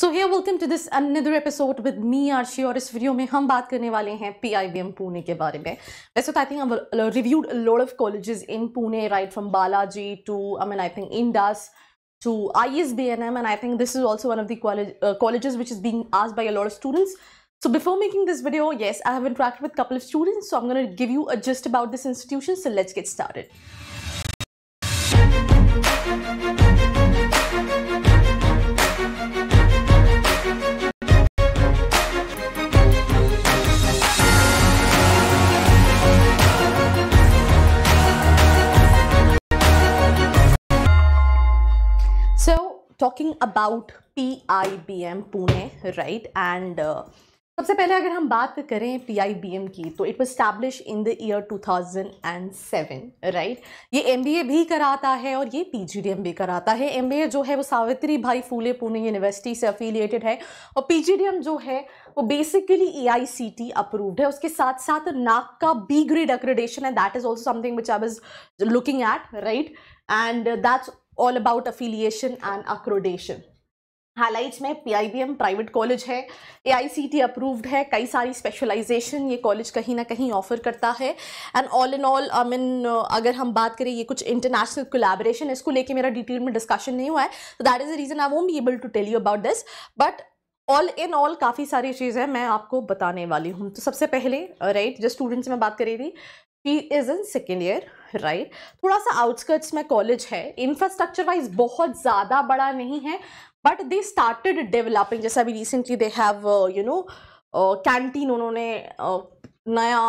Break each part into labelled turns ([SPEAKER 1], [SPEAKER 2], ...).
[SPEAKER 1] So hey welcome to this another episode with me Arshi और इस video में हम बात करने वाले हैं पी आई एम पुणे के बारे में वैसे तो I think reviewed lot of colleges in Pune right from Balaji too I mean I think Indus too I S B N M and I think this is also one of the college which is being आज by a lot students so before making this video yes I have interact with couple of students so um give you a gist about this institution so let's get started talking about P I B M Pune right and सबसे पहले अगर हम बात करें P I B M की तो it was establish in the year two thousand and seven right ये M B A भी कराता है और ये पी जी डी एम भी कराता है एम बी ए जो है वो सावित्री भाई फूले पुणे यूनिवर्सिटी से अफिलिएटेड है और पी जी डी एम जो है वो basically A I C T approved है उसके साथ साथ नाक का बी ग्रेड अक्रेडेशन है that is also something which I was looking at right and that's all about affiliation and accreditation हालाइज में पीआईबीएम प्राइवेट कॉलेज है एआईसीटी अप्रूव्ड है कई सारी स्पेशलाइजेशन ये कॉलेज कहीं ना कहीं ऑफर करता है and all in all I mean अगर हम बात करें ये कुछ इंटरनेशनल कोलेबरेशन इसको लेके मेरा डिटेल में डिस्कशन नहीं हुआ है तो that is the reason I won't be able to tell you about this but all in all काफ़ी सारी चीज़ें मैं आपको बताने वाली हूँ तो सबसे पहले राइट right, जो स्टूडेंट से मैं बात कर रही थी she is in second year right right? थोड़ा सा आउटस्कर्ट्स में कॉलेज है इंफ्रास्ट्रक्चर वाइज बहुत ज़्यादा बड़ा नहीं है बट दे स्टार्टेड डेवलपिंग जैसे अभी recently they have you know canteen उन्होंने uh, नया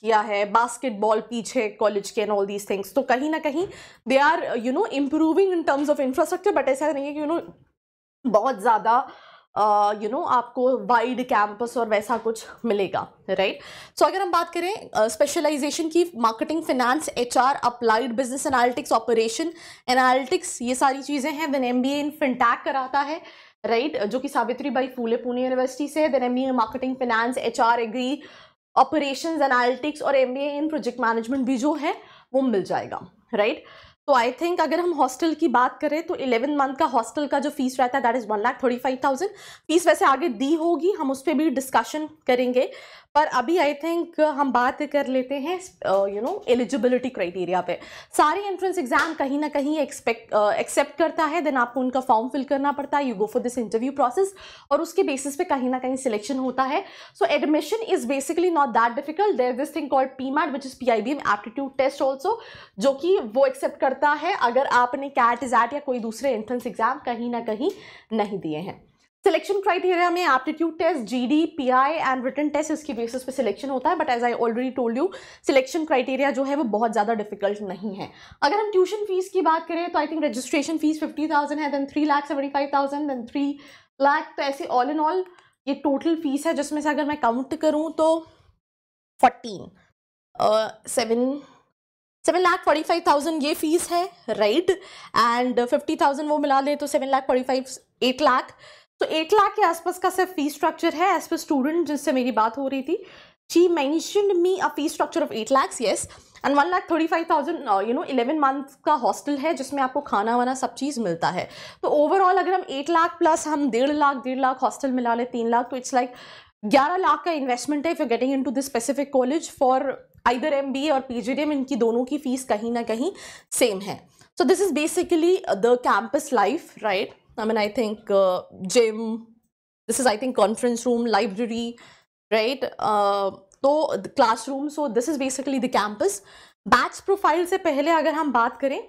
[SPEAKER 1] किया है बास्केटबॉल पीछे कॉलेज के एंड ऑल दीज थिंग्स तो कहीं ना कहीं they are you know improving in terms of infrastructure but ऐसा नहीं है कि यू you नो know, बहुत ज़्यादा यू नो आपको वाइड कैंपस और वैसा कुछ मिलेगा राइट सो अगर हम बात करें स्पेशलाइजेशन की marketing finance HR applied business analytics operation analytics ये सारी चीज़ें हैं then M B A in fintech कराता है राइट right? जो कि सावित्री बाई फूले पुणे यूनिवर्सिटी से then M B A marketing finance H R agri operation analytics और M B A in project management भी जो है वो मिल जाएगा राइट right? तो आई थिंक अगर हम हॉस्टल की बात करें तो इलेवन मंथ का हॉस्टल का जो फीस रहता है that is one lakh thirty five thousand fees वैसे आगे दी होगी हम उस पर भी डिस्कशन करेंगे पर अभी आई थिंक हम बात कर लेते हैं यू नो एलिजिबिलिटी क्राइटेरिया पे सारे एंट्रेंस एग्जाम कहीं ना कहीं एक्सपेक्ट एक्सेप्ट uh, करता है देन आपको उनका फॉर्म फिल करना पड़ता है you go for this interview process और उसके बेसिस पे कहीं ना कहीं सिलेक्शन होता है so admission is basically not that difficult there this thing called P MAT which is P I B M aptitude test also जो कि वो एक्सेप्ट सकता है अगर आपने कैट जैट या कोई दूसरे एंट्रेंस एग्जाम कहीं ना कहीं नहीं दिए हैं सिलेक्शन क्राइटेरिया में aptitude test G D P I and written test इसकी बेसिस पे सिलेक्शन होता है but as I already told you selection criteria जो है वो बहुत ज़्यादा डिफिकल्ट नहीं है अगर हम ट्यूशन फीस की बात करें तो I think registration fees fifty thousand है then three lakh seventy five thousand then three lakh तो ऐसे ऑल इन ऑल ये टोटल फीस है जिसमें से अगर मैं काउंट करूँ तो fourteen seven uh, seven lakh forty five thousand ये फीस है राइट एंड फिफ्टी थाउजेंड वो मिला ले तो seven lakh forty five eight lakh तो एट लाख के आसपास का सिर्फ फीस स्ट्रक्चर है एज पर स्टूडेंट जिससे मेरी बात हो रही थी she mention me a fees structure of eight lakhs yes and one lakh thirty five thousand you know eleven month का हॉस्टल है जिसमें आपको खाना वाना सब चीज़ मिलता है तो ओवरऑल अगर हम एट लाख प्लस हम डेढ़ लाख डेढ़ लाख हॉस्टल मिला लें तीन लाख तो इट्स लाइक ग्यारह लाख का इन्वेस्टमेंट है if you getting into this specific college for either M और पी इनकी दोनों की फ़ीस कहीं ना कहीं सेम है so this is basically the campus life right I mean I think gym this is I think conference room library right तो class room so this is basically the campus batch profile से पहले अगर हम बात करें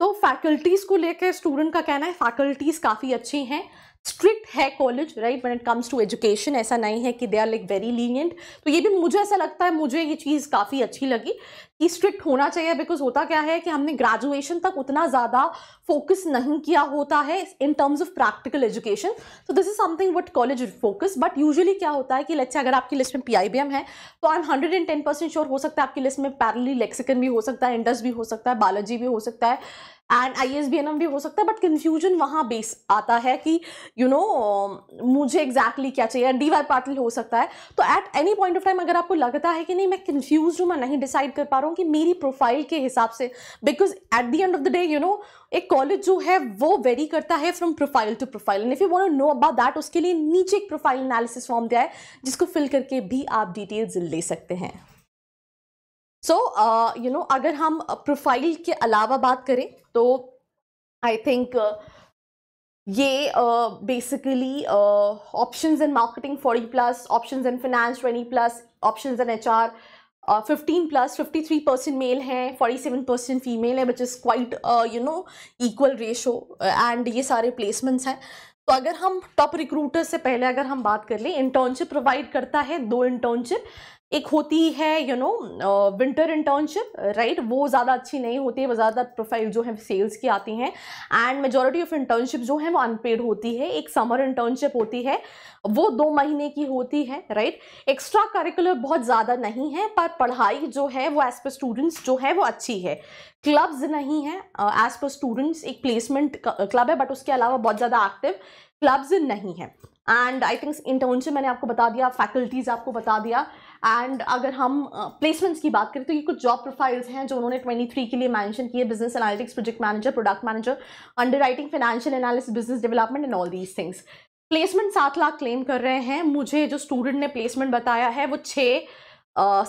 [SPEAKER 1] तो faculties को लेकर स्टूडेंट का कहना है फैकल्टीज़ काफ़ी अच्छी हैं स्ट्रिक्ट है college right when it comes to education ऐसा नहीं है कि they are like very lenient तो ये भी मुझे ऐसा लगता है मुझे ये चीज़ काफ़ी अच्छी लगी कि स्ट्रिक्ट होना चाहिए बिकॉज होता क्या है कि हमने ग्रेजुएशन तक उतना ज़्यादा फोकस नहीं किया होता है in terms of practical education तो this is something what college focus but usually क्या होता है कि लेट्स अगर आपकी लिस्ट में पी आई बी एम है तो I am hundred and ten percent sure हो सकता है आपकी लिस्ट में पैरली लेक्सिकन भी हो सकता है इंडस भी हो सकता है बालोजी भी हो सकता है and I S B N M भी हो सकता है बट कन्फ्यूजन वहाँ बेस आता है कि यू you नो know, मुझे एग्जैक्टली exactly क्या चाहिए डी वाई पाटिल हो सकता है तो at any point of time अगर आपको लगता है कि नहीं मैं कन्फ्यूज हूँ मैं नहीं डिसाइड कर पा रहा हूँ कि मेरी प्रोफाइल के हिसाब से because at the end of the day you know एक कॉलेज जो है वो वेरी करता है from profile to profile and if you want know about that उसके लिए नीचे एक प्रोफाइल एनालिसिस फॉर्म दिया है जिसको फिल करके भी आप डिटेल्स ले सकते हैं सो यू नो अगर हम प्रोफाइल uh, के अलावा बात करें तो आई थिंक uh, ये basically options in marketing forty plus options in finance twenty plus options in H R fifteen plus fifty three percent male हैं फोर्टी सेवन परसेंट फीमेल है which is quite you know equal ratio and ये सारे placements हैं तो अगर हम top recruiter से पहले अगर हम बात कर लें इंटर्नशिप प्रोवाइड करता है दो इंटर्नशिप एक होती है you know winter internship right वो ज़्यादा अच्छी नहीं होती है ज़्यादातर प्रोफाइल जो है सेल्स की आती हैं एंड मेजोरिटी ऑफ इंटर्नशिप जो है वो अनपेड होती है एक समर इंटर्नशिप होती है वो दो महीने की होती है राइट एक्स्ट्रा करिकुलर बहुत ज़्यादा नहीं है पर पढ़ाई जो है वो एज़ पर स्टूडेंट्स जो है वो अच्छी है क्लब्स नहीं है एज़ पर स्टूडेंट्स एक प्लेसमेंट क्लब है बट उसके अलावा बहुत ज़्यादा एक्टिव क्लब्स नहीं हैं एंड आई थिंक इंटर्नशिप मैंने आपको बता दिया फैकल्टीज़ आपको बता दिया एंड अगर हम प्लेसमेंट्स की बात करें तो ये कुछ जॉब प्रोफाइल्स हैं जो उन्होंने 23 के लिए मेंशन किए business analytics project manager product manager underwriting financial analysis business development and all these things placement सात लाख क्लेम कर रहे हैं मुझे जो स्टूडेंट ने प्लेसमेंट बताया है वो छः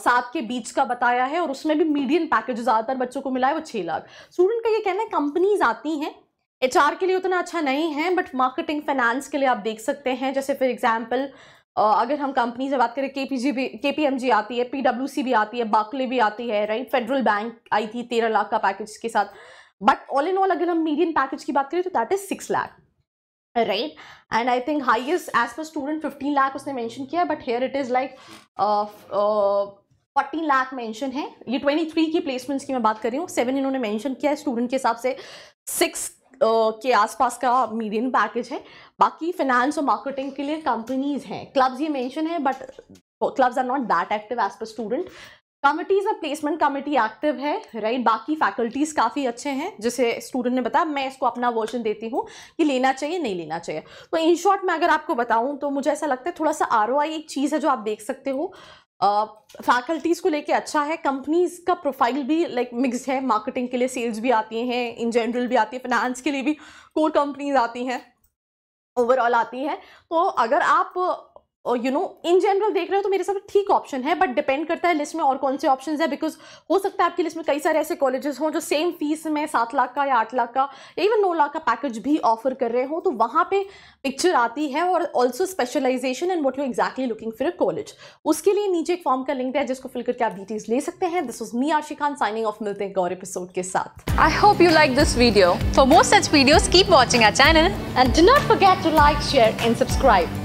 [SPEAKER 1] सात के बीच का बताया है और उसमें भी मीडियम पैकेज ज़्यादातर बच्चों को मिला है वो छः लाख स्टूडेंट का ये कहना है कंपनीज आती हैं एच के लिए उतना अच्छा नहीं है बट मार्केटिंग फाइनेंस के लिए आप देख सकते हैं जैसे फॉर एग्जाम्पल अगर हम कंपनी से बात करें के पी जी भी के पी एम जी आती है पी डब्ल्यू सी भी आती है बाकले भी आती है राइट फेडरल बैंक आई थी तेरह लाख का पैकेज के साथ बट ऑल इन ऑल अगर हम मीडियम पैकेज की बात करें तो that is six lakh right and I think highest as per student fifteen lakh उसने मैंशन किया but here it is like fourteen lakh mention है ये ट्वेंटी थ्री की प्लेसमेंट्स की मैं बात कर रही हूँ सेवन इन्होंने मैंशन किया है स्टूडेंट के हिसाब से सिक्स के आसपास का मीडियन पैकेज है बाकी फाइनेंस और मार्केटिंग के लिए कंपनीज हैं क्लब्स ये मेंशन है but clubs are not that active as per student committees और प्लेसमेंट कमेटी एक्टिव है राइट बाकी फैकल्टीज़ काफ़ी अच्छे हैं जैसे स्टूडेंट ने बताया मैं इसको अपना वर्जन देती हूँ कि लेना चाहिए नहीं लेना चाहिए तो इन शॉर्ट मैं अगर आपको बताऊँ तो मुझे ऐसा लगता है थोड़ा सा आर एक चीज़ है जो आप देख सकते हो फैकल्टीज़ uh, को लेके अच्छा है कंपनीज का प्रोफाइल भी लाइक like, मिक्स है मार्केटिंग के लिए सेल्स भी आती हैं इन जनरल भी आती है फाइनेंस के लिए भी कोर कंपनीज आती हैं ओवरऑल आती हैं तो अगर आप यू नो इन जनरल देख रहे हो तो मेरे साथ ठीक ऑप्शन है बट डिपेंड करता है लिस्ट में और कौन से ऑप्शन है बिकॉज हो सकता है आपकी लिस्ट में कई सारे ऐसे कॉलेजेस हों जो सेम फीस में सात लाख का या आठ लाख का या इवन नौ लाख का पैकेज भी ऑफर कर रहे हो तो वहाँ पे पिक्चर आती है और also specialisation and what you exactly looking for a college उसके लिए नीचे एक फॉर्म का लिंक है जिसको फिल करके आप डिटेल्स ले सकते हैं दिस वॉज मी आशी खान साइनिंग ऑफ मिलते हैं और एपिसोड के साथ I hope you like this video for more such video keep watching our channel and do not forget to like share and subscribe